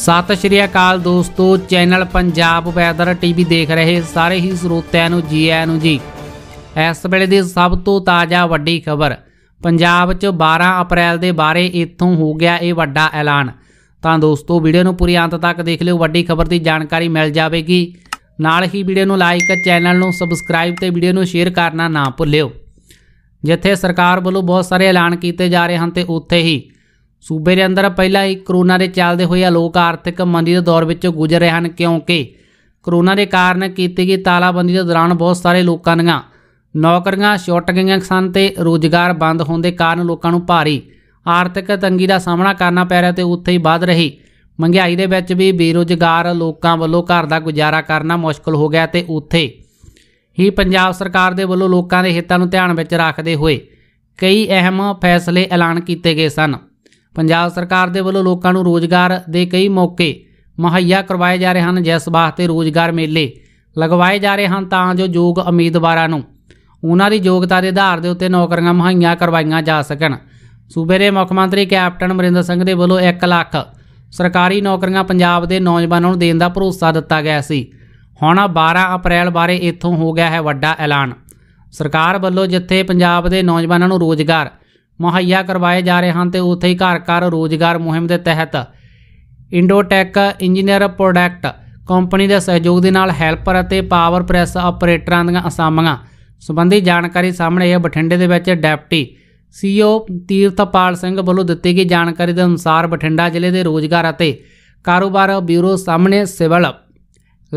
ਸਤਿ ਸ਼੍ਰੀ ਅਕਾਲ ਦੋਸਤੋ channel Punjab weather TV ਦੇਖ ਰਹੇ ਸਾਰੇ ਹੀ ਸਰੋਤਿਆਂ ਨੂੰ ਜੀ ਆਇਆਂ ਨੂੰ ਜੀ ਇਸ ਵੇਲੇ ਦੀ ਸਭ ਤੋਂ ਤਾਜ਼ਾ ਵੱਡੀ ਖਬਰ ਪੰਜਾਬ 'ਚ 12 ਅਪ੍ਰੈਲ ਦੇ ਬਾਰੇ ਇਥੋਂ ਹੋ ਗਿਆ ਇਹ ਵੱਡਾ ਐਲਾਨ ਤਾਂ ਦੋਸਤੋ ਵੀਡੀਓ ਨੂੰ ਪੂਰੀ ਅੰਤ ਤੱਕ ਦੇਖ ਲਿਓ ਵੱਡੀ ਖਬਰ ਦੀ ਜਾਣਕਾਰੀ ਮਿਲ ਜਾਵੇਗੀ ਨਾਲ ਹੀ ਵੀਡੀਓ ਨੂੰ ਲਾਈਕ ਚੈਨਲ ਨੂੰ ਸਬਸਕ੍ਰਾਈਬ ਤੇ ਵੀਡੀਓ ਨੂੰ ਸ਼ੇਅਰ ਕਰਨਾ ਨਾ ਭੁੱਲਿਓ ਜਿੱਥੇ ਸਰਕਾਰ ਵੱਲੋਂ ਬਹੁਤ ਸਾਰੇ ਐਲਾਨ ਕੀਤੇ ਜਾ ਰਹੇ ਹਨ ਤੇ ਉੱਥੇ ਹੀ ਸੂਬੇ ਦੇ ਅੰਦਰ ਪਹਿਲਾਂ ਹੀ ਕਰੋਨਾ ਦੇ ਚੱਲਦੇ ਹੋਏ ਲੋਕ ਆਰਥਿਕ ਮੰਦੀ ਦੇ ਦੌਰ ਵਿੱਚੋਂ ਗੁਜ਼ਰ ਰਹੇ ਹਨ ਕਿਉਂਕਿ ਕਰੋਨਾ ਦੇ ਕਾਰਨ ਕੀਤੀ ਗਈ ਤਾਲਾਬੰਦੀ ਦੇ ਦੌਰਾਨ ਬਹੁਤ ਸਾਰੇ ਲੋਕਾਂ ਦੀਆਂ ਨੌਕਰੀਆਂ ਛੁੱਟ ਗਈਆਂ ਸਨ ਤੇ ਰੋਜ਼ਗਾਰ ਬੰਦ ਹੋਣ ਦੇ ਕਾਰਨ ਲੋਕਾਂ ਨੂੰ ਭਾਰੀ ਆਰਥਿਕ ਤੰਗੀ ਦਾ ਸਾਹਮਣਾ ਕਰਨਾ ਪੈ ਰਿਹਾ ਤੇ ਉੱਥੇ ਹੀ ਵੱਧ ਰਹੀ ਮੰਗਾਈ ਦੇ ਵਿੱਚ ਵੀ ਬੇਰੋਜ਼ਗਾਰ ਲੋਕਾਂ ਵੱਲੋਂ ਘਰ ਦਾ ਗੁਜ਼ਾਰਾ ਕਰਨਾ ਮੁਸ਼ਕਲ ਹੋ ਗਿਆ ਤੇ ਉੱਥੇ ਹੀ ਪੰਜਾਬ ਸਰਕਾਰ ਦੇ ਵੱਲੋਂ ਲੋਕਾਂ ਦੇ ਹਿੱਤਾਂ ਨੂੰ ਧਿਆਨ ਵਿੱਚ ਰੱਖਦੇ ਹੋਏ ਕਈ ਅਹਿਮ ਫੈਸਲੇ ਐਲਾਨ ਕੀਤੇ ਗਏ ਸਨ ਪੰਜਾਬ ਸਰਕਾਰ ਦੇ ਵੱਲੋਂ ਲੋਕਾਂ ਨੂੰ ਰੋਜ਼ਗਾਰ ਦੇ ਕਈ ਮੌਕੇ ਮੁਹੱਈਆ ਕਰਵਾਏ ਜਾ ਰਹੇ ਹਨ ਜਿਸ ਵਾਸਤੇ ਰੋਜ਼ਗਾਰ ਮੇਲੇ ਲਗਵਾਏ ਜਾ ਰਹੇ ਹਨ ਤਾਂ ਜੋ ਯੋਗ ਉਮੀਦਵਾਰਾਂ ਨੂੰ ਉਹਨਾਂ ਦੀ ਯੋਗਤਾ ਦੇ ਆਧਾਰ ਦੇ ਉੱਤੇ ਨੌਕਰੀਆਂ ਮੁਹੱਈਆ ਕਰਵਾਈਆਂ ਜਾ ਸਕਣ ਸੂਬੇ ਦੇ ਮੁੱਖ ਮੰਤਰੀ ਕੈਪਟਨ ਅਮਰਿੰਦਰ ਸਿੰਘ ਦੇ ਵੱਲੋਂ 1 ਲੱਖ ਸਰਕਾਰੀ ਨੌਕਰੀਆਂ ਪੰਜਾਬ ਦੇ ਨੌਜਵਾਨਾਂ ਨੂੰ ਦੇਣ ਦਾ ਭਰੋਸਾ ਦਿੱਤਾ ਗਿਆ ਸੀ ਹੁਣ 12 ਅਪ੍ਰੈਲ ਬਾਰੇ ਇੱਥੋਂ ਹੋ ਗਿਆ ਹੈ ਵੱਡਾ ਐਲਾਨ ਸਰਕਾਰ ਵੱਲੋਂ ਜਿੱਥੇ ਪੰਜਾਬ ਦੇ ਨੌਜਵਾਨਾਂ ਨੂੰ ਰੋਜ਼ਗਾਰ ਮੁਹੱਈਆ ਕਰਵਾਏ ਜਾ ਰਹੇ ਹਨ ਤੇ ਉੱਥੇ ਹੀ ਘਰ ਘਰ ਰੋਜ਼ਗਾਰ ਮੁਹਿੰਮ ਦੇ ਤਹਿਤ ਇੰਡੋਟੈਕ ਇੰਜੀਨੀਅਰ ਪ੍ਰੋਡਕਟ ਕੰਪਨੀ ਦੇ ਸਹਿਯੋਗ ਦੇ ਨਾਲ ਹੈਲਪਰ ਅਤੇ ਪਾਵਰ ਪ੍ਰੈਸ ਆਪਰੇਟਰਾਂ ਦੀਆਂ ਅਸਾਮੀਆਂ ਸੰਬੰਧੀ ਜਾਣਕਾਰੀ ਸਾਹਮਣੇ ਹੈ ਬਠਿੰਡੇ ਦੇ ਵਿੱਚ deputy CO e Tirathpal Singh ਵੱਲੋਂ ਦਿੱਤੀ ਗਈ ਜਾਣਕਾਰੀ ਦੇ ਅਨੁਸਾਰ ਬਠਿੰਡਾ ਜ਼ਿਲ੍ਹੇ ਦੇ ਰੋਜ਼ਗਾਰ ਅਤੇ ਕਾਰੋਬਾਰ ਬਿਊਰੋ ਸਾਹਮਣੇ ਸਿਵਲ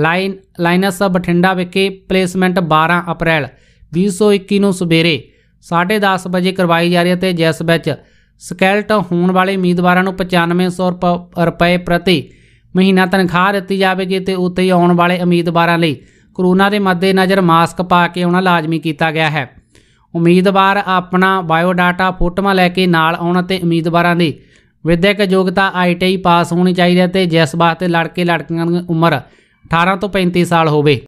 ਲਾਈਨ ਲਾਈਨਸ ਬਠਿੰਡਾ ਵਿਖੇ ਪਲੇਸਮੈਂਟ 12 ਅਪ੍ਰੈਲ 2021 ਨੂੰ ਸਵੇਰੇ 10:30 ਵਜੇ ਕਰਵਾਈ ਜਾ ਰਹੀ ਹੈ ਤੇ ਜਿਸ ਵਿੱਚ ਸਕੈਲਟ ਹੋਣ ਵਾਲੇ ਉਮੀਦਵਾਰਾਂ ਨੂੰ 9500 ਰੁਪਏ ਪ੍ਰਤੀ ਮਹੀਨਾ ਤਨਖਾਹ ਦਿੱਤੀ ਜਾਵੇਗੀ ਤੇ ਉੱਤੇ ਹੀ ਆਉਣ ਵਾਲੇ ਉਮੀਦਵਾਰਾਂ ਲਈ ਕਰੋਨਾ ਦੇ ਮੱਦੇਨਜ਼ਰ ਮਾਸਕ ਪਾ ਕੇ ਆਉਣਾ ਲਾਜ਼ਮੀ ਕੀਤਾ ਗਿਆ ਹੈ ਉਮੀਦਵਾਰ ਆਪਣਾ ਬਾਇਓਡਾਟਾ ਫੋਟੋਆਂ ਲੈ ਕੇ ਨਾਲ ਆਉਣ ਅਤੇ ਉਮੀਦਵਾਰਾਂ ਦੀ ਵਿਦਿਅਕ ਯੋਗਤਾ ਆਈਟੀਆਈ ਪਾਸ ਹੋਣੀ ਚਾਹੀਦੀ ਹੈ ਤੇ ਜਿਸ ਵਾਸਤੇ ਲੜਕੇ ਲੜਕੀਆਂ ਦੀ ਉਮਰ 18 ਤੋਂ 35 ਸਾਲ ਹੋਵੇ